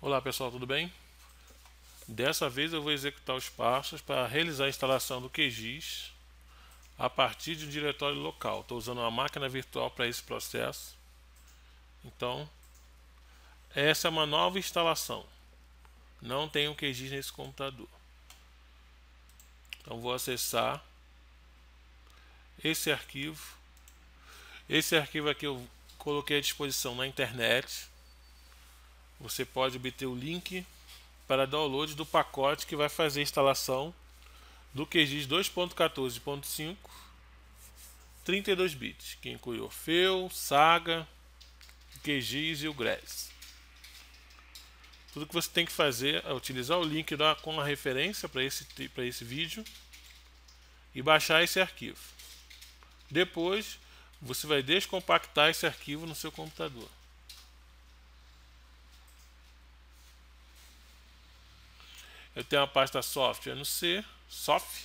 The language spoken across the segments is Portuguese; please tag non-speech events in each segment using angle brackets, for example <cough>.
Olá pessoal, tudo bem? Dessa vez eu vou executar os passos para realizar a instalação do QGIS a partir de um diretório local. Estou usando uma máquina virtual para esse processo. Então, essa é uma nova instalação. Não tem o QGIS nesse computador. Então vou acessar esse arquivo. Esse arquivo aqui eu coloquei à disposição na internet você pode obter o link para download do pacote que vai fazer a instalação do QGIS 2.14.5 32 bits, que inclui Orfeu, Saga, QGIS e o GRES. Tudo que você tem que fazer é utilizar o link da, com a referência para esse, esse vídeo e baixar esse arquivo. Depois, você vai descompactar esse arquivo no seu computador. Eu tenho uma pasta software no C, soft.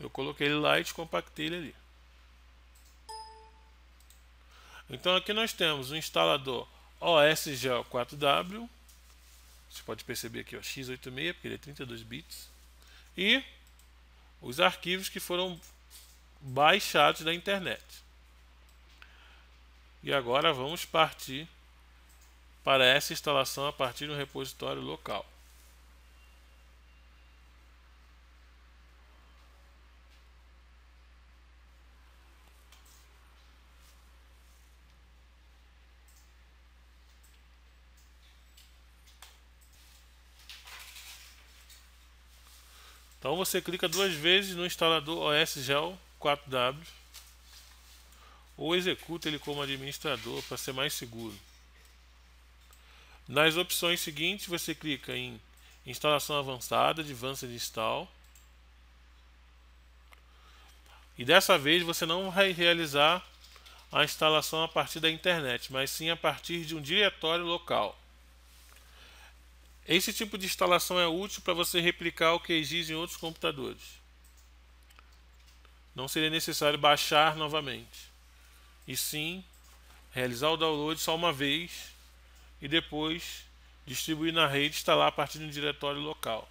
Eu coloquei ele lá e compactei ele ali. Então aqui nós temos o instalador OSGEL4W. Você pode perceber aqui, ó, x86, porque ele é 32 bits. E os arquivos que foram baixados da internet. E agora vamos partir para essa instalação a partir do repositório local. Então você clica duas vezes no instalador OS 4W ou executa ele como administrador para ser mais seguro. Nas opções seguintes você clica em instalação avançada, Advanced Install e dessa vez você não vai realizar a instalação a partir da internet, mas sim a partir de um diretório local. Esse tipo de instalação é útil para você replicar o que exige em outros computadores. Não seria necessário baixar novamente. E sim, realizar o download só uma vez e depois distribuir na rede e instalar a partir de um diretório local.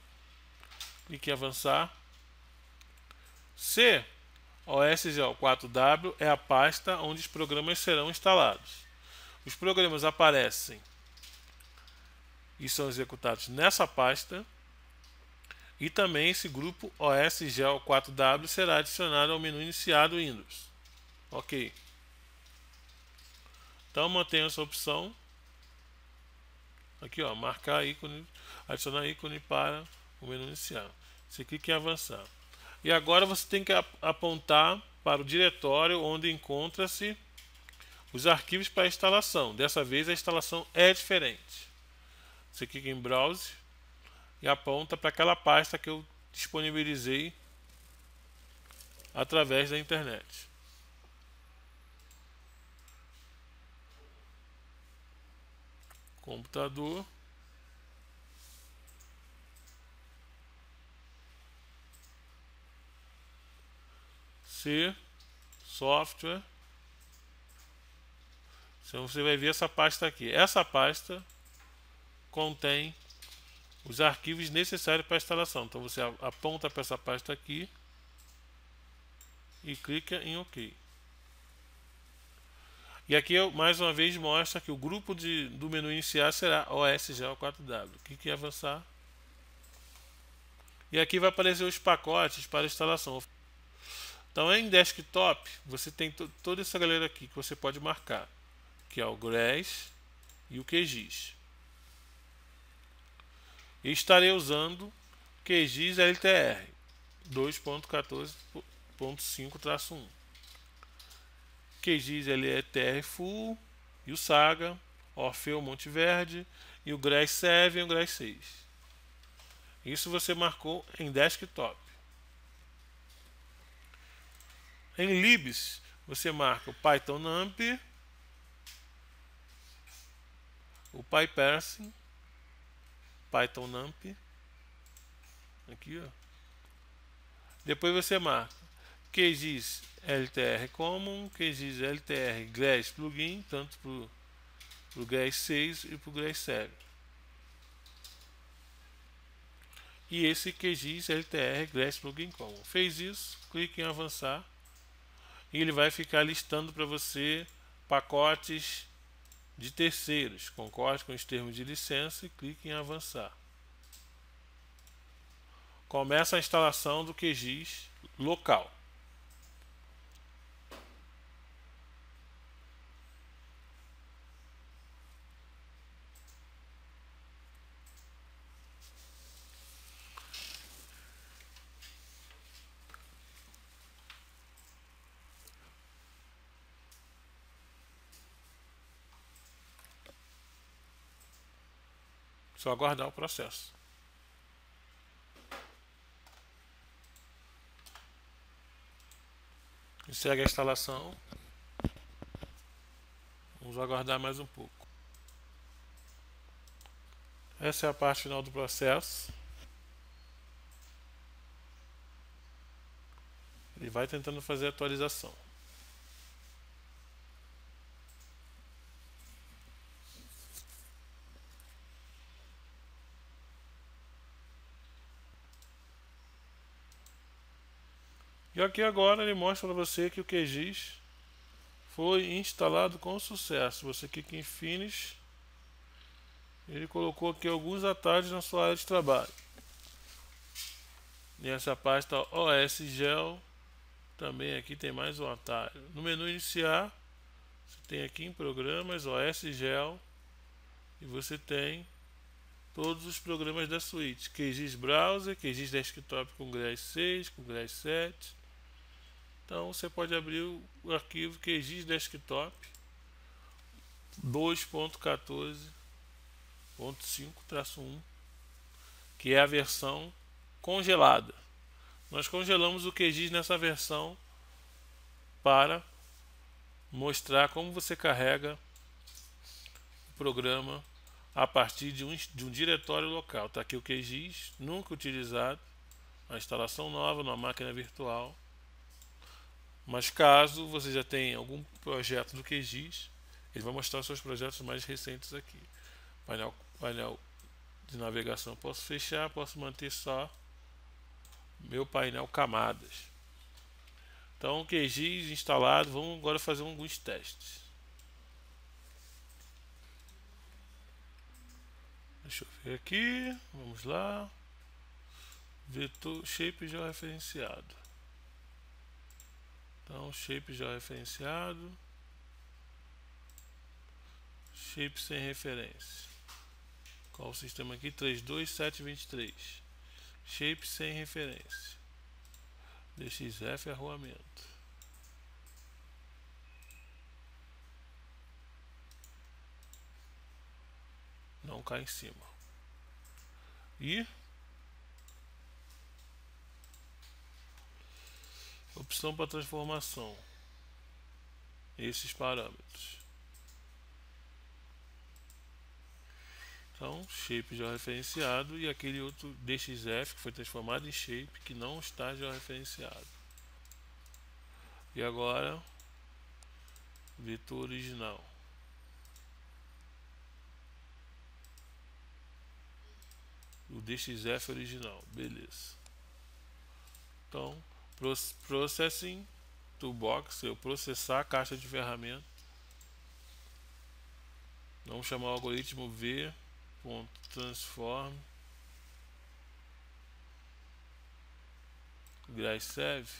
Clique em avançar. C. OSGL4W é a pasta onde os programas serão instalados. Os programas aparecem e são executados nessa pasta. E também esse grupo OSGEL4W será adicionado ao menu iniciado Windows. Ok. Então mantenha essa opção. Aqui ó, marcar ícone, adicionar ícone para o menu iniciar. Você clica em avançar. E agora você tem que apontar para o diretório onde encontra-se os arquivos para instalação. Dessa vez a instalação é diferente. Você clica em Browse e aponta para aquela pasta que eu disponibilizei através da internet. Computador. C, software. Então você vai ver essa pasta aqui. Essa pasta contém os arquivos necessários para a instalação. Então você aponta para essa pasta aqui e clica em OK. E aqui eu, mais uma vez mostra que o grupo de, do menu iniciar será OSGEO4W. Clique em é avançar. E aqui vai aparecer os pacotes para instalação. Então em desktop você tem toda essa galera aqui que você pode marcar, que é o GRES e o QGIS e estarei usando QGIS LTR 2.14.5-1 QGIS LTR Full e o Saga Orfeu Monte Verde e o Grass 7 e o Grass 6 isso você marcou em desktop em libs você marca o Python Nump o PyPersing Python nump. Aqui, ó. Depois você marca QGIS LTR Common, QGIS LTR GRASS Plugin, tanto para o GRASS 6 e para o GRASS 7. E esse QGIS LTR GRASS Plugin Common. Fez isso, clique em avançar e ele vai ficar listando para você pacotes de terceiros. Concorde com os termos de licença e clique em avançar. Começa a instalação do QGIS local. Só aguardar o processo. E segue a instalação. Vamos aguardar mais um pouco. Essa é a parte final do processo. Ele vai tentando fazer a atualização. E aqui agora ele mostra para você que o QGIS foi instalado com sucesso. Você clica em Finish. Ele colocou aqui alguns atalhos na sua área de trabalho. Nessa pasta OS Gel também aqui tem mais um atalho. No menu iniciar, você tem aqui em programas OS Gel e você tem todos os programas da suíte, QGIS Browser, QGIS Desktop com GRES 6, com GRES 7, então você pode abrir o arquivo QGIS Desktop 2.14.5-1, que é a versão congelada. Nós congelamos o QGIS nessa versão para mostrar como você carrega o programa a partir de um, de um diretório local. Está aqui o QGIS, nunca utilizado, a instalação nova na máquina virtual. Mas caso você já tenha algum projeto do QGIS, ele vai mostrar seus projetos mais recentes aqui. Painel, painel de navegação posso fechar, posso manter só meu painel camadas. Então, QGIS instalado, vamos agora fazer alguns testes. Deixa eu ver aqui, vamos lá. Vetor shape já referenciado. Então, shape já referenciado. Shape sem referência. Qual o sistema aqui? 32723. Shape sem referência. DXF é arruamento. Não cai em cima. E opção para transformação, esses parâmetros. Então, shape já referenciado e aquele outro DXF que foi transformado em shape que não está já referenciado. E agora, vetor original. O DXF original, beleza. Então, Processing Toolbox, eu é processar a caixa de ferramenta. Vamos chamar o algoritmo V.transform serve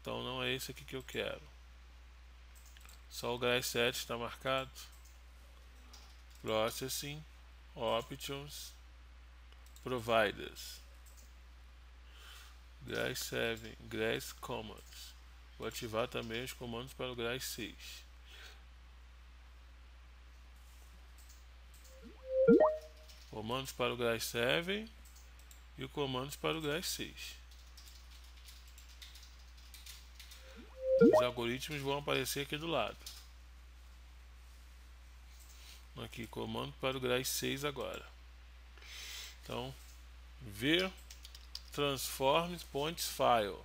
Então não é esse aqui que eu quero. Só o GRAS 7 está marcado. Processing, Options, providers. GRAS 7, GRAS Commands. Vou ativar também os comandos para o GRAS 6. Comandos para o GRAS 7 e comandos para o GRAS 6. Os algoritmos vão aparecer aqui do lado. Aqui, comando para o GRAS 6 agora. Então, ver transforms points file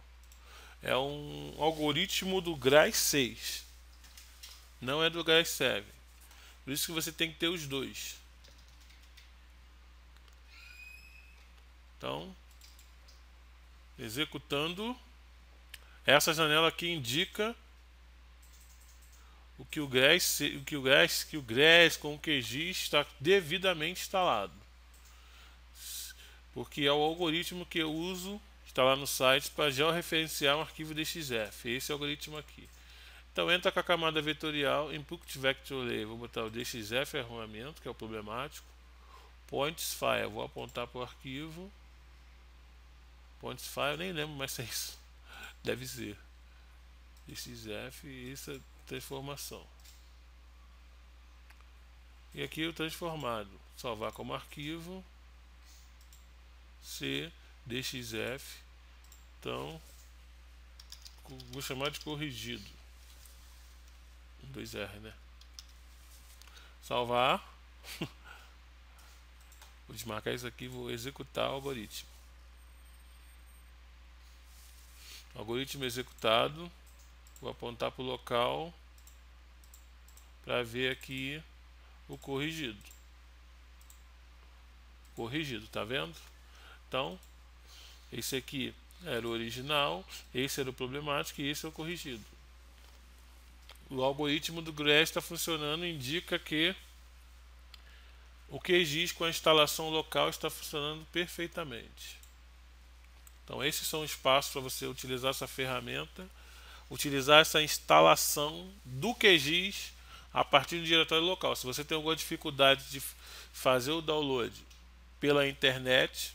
é um algoritmo do GRAS 6 não é do GRAS 7 por isso que você tem que ter os dois então executando essa janela aqui indica o que o GRAS, o que o GRAS, que o GRAS com o QGIS está devidamente instalado porque é o algoritmo que eu uso, está lá no site, para georreferenciar um arquivo DXF, esse algoritmo aqui. Então entra com a camada vetorial, input vector array, vou botar o DXF arrumamento, que é o problemático, points file, vou apontar para o arquivo, points file, nem lembro mais se é isso, <laughs> deve ser, DXF, isso é transformação. E aqui o transformado, salvar como arquivo, C, DXF. Então, vou chamar de corrigido. 2R, né? Salvar. <laughs> vou desmarcar isso aqui vou executar o algoritmo. Algoritmo executado. Vou apontar para o local para ver aqui o corrigido. Corrigido, tá vendo? Então, esse aqui era o original, esse era o problemático e esse é o corrigido. O algoritmo do GRES está funcionando indica que o QGIS com a instalação local está funcionando perfeitamente. Então, esses são os espaços para você utilizar essa ferramenta, utilizar essa instalação do QGIS a partir do diretório local. Se você tem alguma dificuldade de fazer o download pela internet,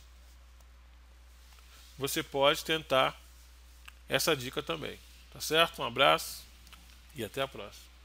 você pode tentar essa dica também. Tá certo? Um abraço e até a próxima.